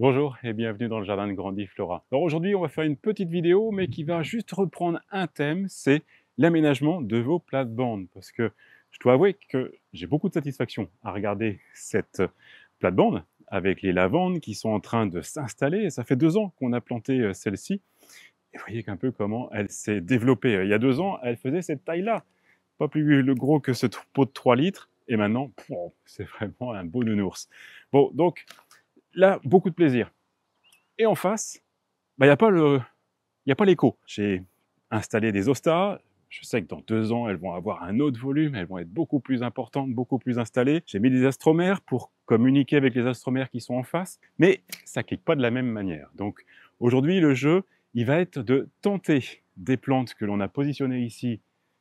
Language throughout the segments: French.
Bonjour et bienvenue dans le jardin de Grandiflora. Alors aujourd'hui, on va faire une petite vidéo, mais qui va juste reprendre un thème, c'est l'aménagement de vos plates-bandes. Parce que je dois avouer que j'ai beaucoup de satisfaction à regarder cette plate-bande avec les lavandes qui sont en train de s'installer. Ça fait deux ans qu'on a planté euh, celle-ci. Et vous voyez qu'un peu comment elle s'est développée. Euh, il y a deux ans, elle faisait cette taille-là. Pas plus gros que ce pot de 3 litres. Et maintenant, c'est vraiment un beau nounours. Bon, donc, Là, beaucoup de plaisir. Et en face, il bah, n'y a pas a pas l'écho. J'ai installé des Ostas. Je sais que dans deux ans, elles vont avoir un autre volume, elles vont être beaucoup plus importantes, beaucoup plus installées. J'ai mis des astromères pour communiquer avec les astromères qui sont en face, mais ça clique pas de la même manière. Donc aujourd'hui, le jeu, il va être de tenter des plantes que l'on a positionnées ici,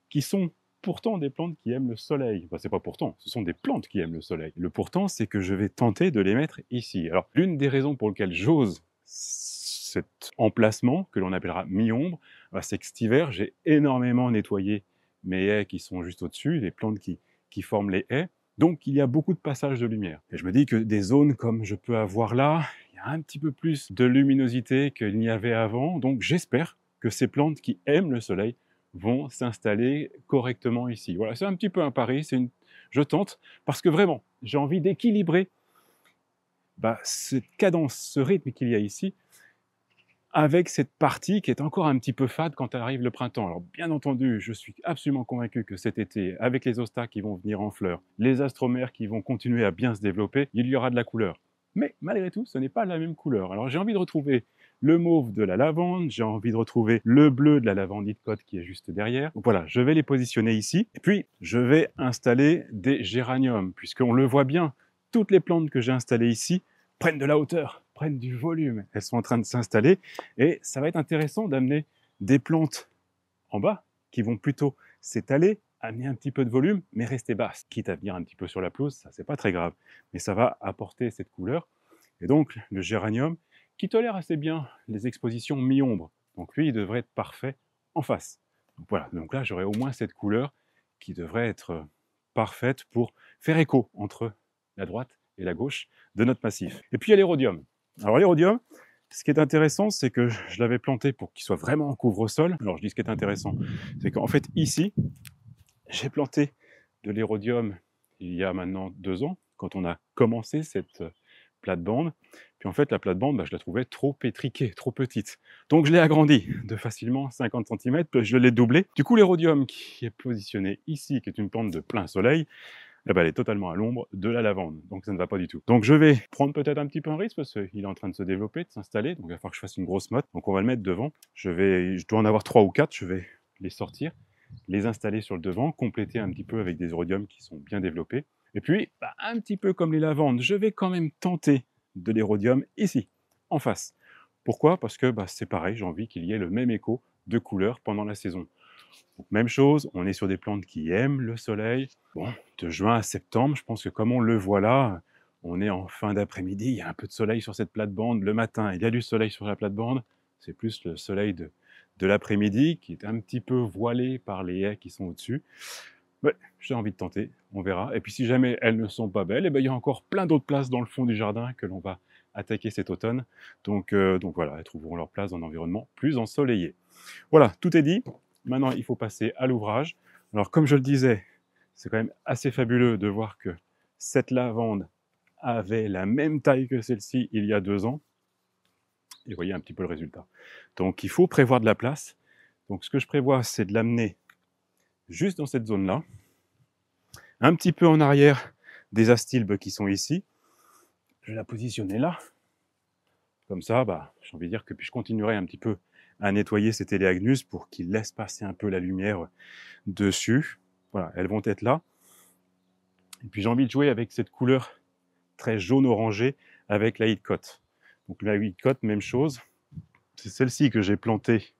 qui sont pourtant des plantes qui aiment le soleil. Enfin, c'est pas pourtant, ce sont des plantes qui aiment le soleil. Le pourtant, c'est que je vais tenter de les mettre ici. Alors, l'une des raisons pour lesquelles j'ose cet emplacement, que l'on appellera mi-ombre, bah, c'est que cet hiver, j'ai énormément nettoyé mes haies qui sont juste au-dessus, les plantes qui, qui forment les haies. Donc, il y a beaucoup de passages de lumière. Et je me dis que des zones comme je peux avoir là, il y a un petit peu plus de luminosité qu'il n'y avait avant. Donc, j'espère que ces plantes qui aiment le soleil vont s'installer correctement ici. Voilà, c'est un petit peu un pari, c'est une... je tente, parce que vraiment, j'ai envie d'équilibrer bah, cette cadence, ce rythme qu'il y a ici, avec cette partie qui est encore un petit peu fade quand arrive le printemps. Alors bien entendu, je suis absolument convaincu que cet été, avec les ostas qui vont venir en fleurs, les astromères qui vont continuer à bien se développer, il y aura de la couleur. Mais malgré tout, ce n'est pas la même couleur. Alors j'ai envie de retrouver le mauve de la lavande, j'ai envie de retrouver le bleu de la de côte qui est juste derrière. voilà, je vais les positionner ici. Et puis, je vais installer des géraniums, puisqu'on le voit bien, toutes les plantes que j'ai installées ici prennent de la hauteur, prennent du volume. Elles sont en train de s'installer et ça va être intéressant d'amener des plantes en bas qui vont plutôt s'étaler, amener un petit peu de volume, mais rester basse. Quitte à venir un petit peu sur la pelouse, ça c'est pas très grave, mais ça va apporter cette couleur. Et donc, le géranium, qui tolère assez bien les expositions mi-ombre. Donc lui, il devrait être parfait en face. voilà, donc là, j'aurais au moins cette couleur qui devrait être euh, parfaite pour faire écho entre la droite et la gauche de notre massif. Et puis il y a l'érodium. Alors l'érodium, ce qui est intéressant, c'est que je l'avais planté pour qu'il soit vraiment en couvre-sol. Alors je dis ce qui est intéressant, c'est qu'en fait ici, j'ai planté de l'érodium il y a maintenant deux ans, quand on a commencé cette euh, plate-bande. Puis en fait, la plate-bande, bah, je la trouvais trop pétriquée, trop petite. Donc je l'ai agrandie de facilement 50 cm, puis je l'ai doublée. Du coup, l'érodium qui est positionné ici, qui est une plante de plein soleil, eh ben, elle est totalement à l'ombre de la lavande, donc ça ne va pas du tout. Donc je vais prendre peut-être un petit peu un risque, parce qu'il est en train de se développer, de s'installer, donc il va falloir que je fasse une grosse motte. Donc on va le mettre devant, je, vais, je dois en avoir trois ou quatre. je vais les sortir, les installer sur le devant, compléter un petit peu avec des érodiums qui sont bien développés. Et puis, bah, un petit peu comme les lavandes, je vais quand même tenter de l'hérodium ici, en face. Pourquoi Parce que bah, c'est pareil, j'ai envie qu'il y ait le même écho de couleur pendant la saison. même chose, on est sur des plantes qui aiment le soleil. Bon, de juin à septembre, je pense que comme on le voit là, on est en fin d'après-midi, il y a un peu de soleil sur cette plate-bande. Le matin, il y a du soleil sur la plate-bande. C'est plus le soleil de, de l'après-midi qui est un petit peu voilé par les haies qui sont au-dessus j'ai envie de tenter, on verra. Et puis si jamais elles ne sont pas belles, et eh bien il y a encore plein d'autres places dans le fond du jardin que l'on va attaquer cet automne. Donc, euh, donc voilà, elles trouveront leur place dans un environnement plus ensoleillé. Voilà, tout est dit. Maintenant, il faut passer à l'ouvrage. Alors comme je le disais, c'est quand même assez fabuleux de voir que cette lavande avait la même taille que celle-ci il y a deux ans. Et vous voyez un petit peu le résultat. Donc il faut prévoir de la place. Donc ce que je prévois, c'est de l'amener juste dans cette zone-là, un petit peu en arrière des astilbes qui sont ici. Je vais la positionner là. Comme ça, bah, j'ai envie de dire que puis je continuerai un petit peu à nettoyer ces téléagnus pour qu'il laisse passer un peu la lumière dessus. Voilà, elles vont être là. Et puis j'ai envie de jouer avec cette couleur très jaune orangé avec la huitcotte. Donc la huitcotte, même chose. C'est celle-ci que j'ai plantée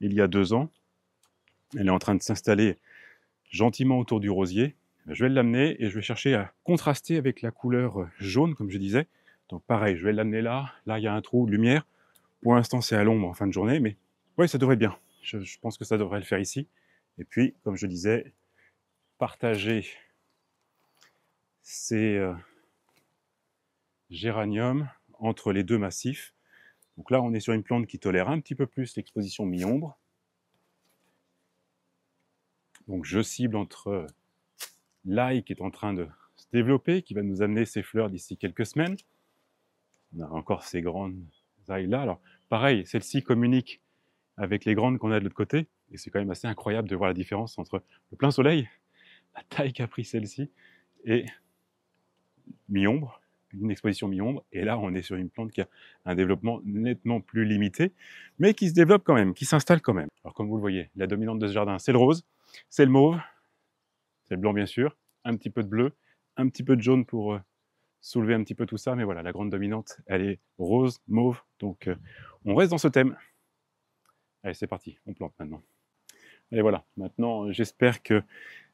il y a deux ans elle est en train de s'installer gentiment autour du rosier. Eh ben, je vais l'amener et je vais chercher à contraster avec la couleur euh, jaune, comme je disais. Donc pareil, je vais l'amener là. Là, il y a un trou de lumière. Pour l'instant, c'est à l'ombre en fin de journée, mais oui, ça devrait bien. Je, pense que ça devrait le faire ici. Et puis, comme je disais, partager ces euh, géraniums entre les deux massifs. Donc là, on est sur une plante qui tolère un petit peu plus l'exposition mi-ombre. Donc je cible entre l'ail qui est en train de se développer, qui va nous amener ses fleurs d'ici quelques semaines. On a encore ces grandes ailes là Alors pareil, celle-ci communique avec les grandes qu'on a de l'autre côté. Et c'est quand même assez incroyable de voir la différence entre le plein soleil, la taille qu'a pris celle-ci, et mi-ombre, une exposition mi-ombre. Et là, on est sur une plante qui a un développement nettement plus limité, mais qui se développe quand même, qui s'installe quand même. Alors comme vous le voyez, la dominante de ce jardin, c'est le rose. C'est le mauve, c'est le blanc bien sûr, un petit peu de bleu, un petit peu de jaune pour euh, soulever un petit peu tout ça, mais voilà, la grande dominante, elle est rose, mauve, donc euh, on reste dans ce thème. Allez, c'est parti, on plante maintenant. Et voilà, maintenant j'espère que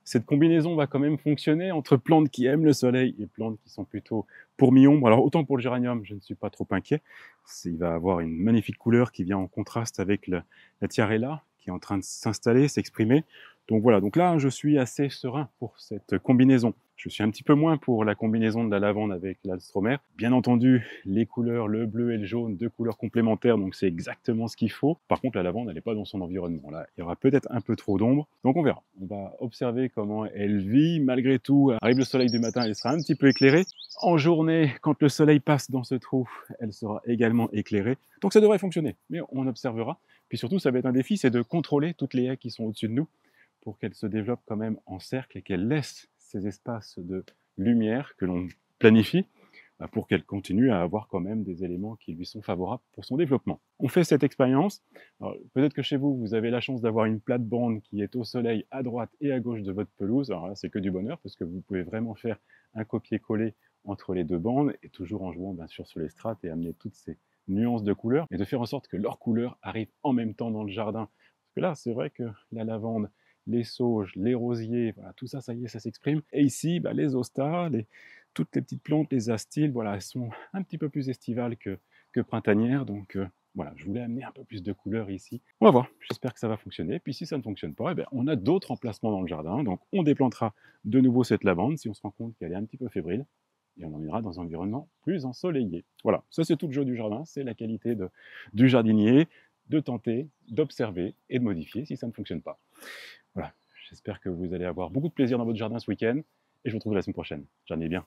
cette combinaison va quand même fonctionner entre plantes qui aiment le soleil et plantes qui sont plutôt pour mi-ombre. Alors autant pour le géranium, je ne suis pas trop inquiet, il va avoir une magnifique couleur qui vient en contraste avec la tiarella qui est en train de s'installer, s'exprimer. Donc voilà, donc là, je suis assez serein pour cette combinaison. Je suis un petit peu moins pour la combinaison de la lavande avec l'Alstromer. Bien entendu, les couleurs, le bleu et le jaune, deux couleurs complémentaires, donc c'est exactement ce qu'il faut. Par contre, la lavande, elle n'est pas dans son environnement. Là, il y aura peut-être un peu trop d'ombre, donc on verra. On va observer comment elle vit. Malgré tout, arrive le soleil du matin, elle sera un petit peu éclairée. En journée, quand le soleil passe dans ce trou, elle sera également éclairée. Donc ça devrait fonctionner, mais on observera. Puis surtout, ça va être un défi, c'est de contrôler toutes les haies qui sont au-dessus de nous pour qu'elle se développe quand même en cercle et qu'elle laisse ces espaces de lumière que l'on planifie bah, pour qu'elle continue à avoir quand même des éléments qui lui sont favorables pour son développement. On fait cette expérience. Peut-être que chez vous, vous avez la chance d'avoir une plate-bande qui est au soleil à droite et à gauche de votre pelouse. Alors là, c'est que du bonheur parce que vous pouvez vraiment faire un copier-coller entre les deux bandes et toujours en jouant bien bah, sûr sur les strates et amener toutes ces nuances de couleurs et de faire en sorte que leurs couleurs arrivent en même temps dans le jardin. Parce que là, c'est vrai que la lavande les sauges, les rosiers, tout ça, ça y est, ça s'exprime. Et ici, bah, les ostas, toutes les petites plantes, les astilles, voilà, elles sont un petit peu plus estivales que, que printanières, donc euh, voilà, je voulais amener un peu plus de couleurs ici. On va voir, j'espère que ça va fonctionner. Puis si ça ne fonctionne pas, eh bien, on a d'autres emplacements dans le jardin, donc on déplantera de nouveau cette lavande si on se rend compte qu'elle est un petit peu fébrile et on en ira dans un environnement plus ensoleillé. Voilà, ça c'est tout le jeu du jardin, c'est la qualité du jardinier, de tenter, d'observer et de modifier si ça ne fonctionne pas. J'espère que vous allez avoir beaucoup de plaisir dans votre jardin ce week-end et je vous retrouve la semaine prochaine. J'en ai bien.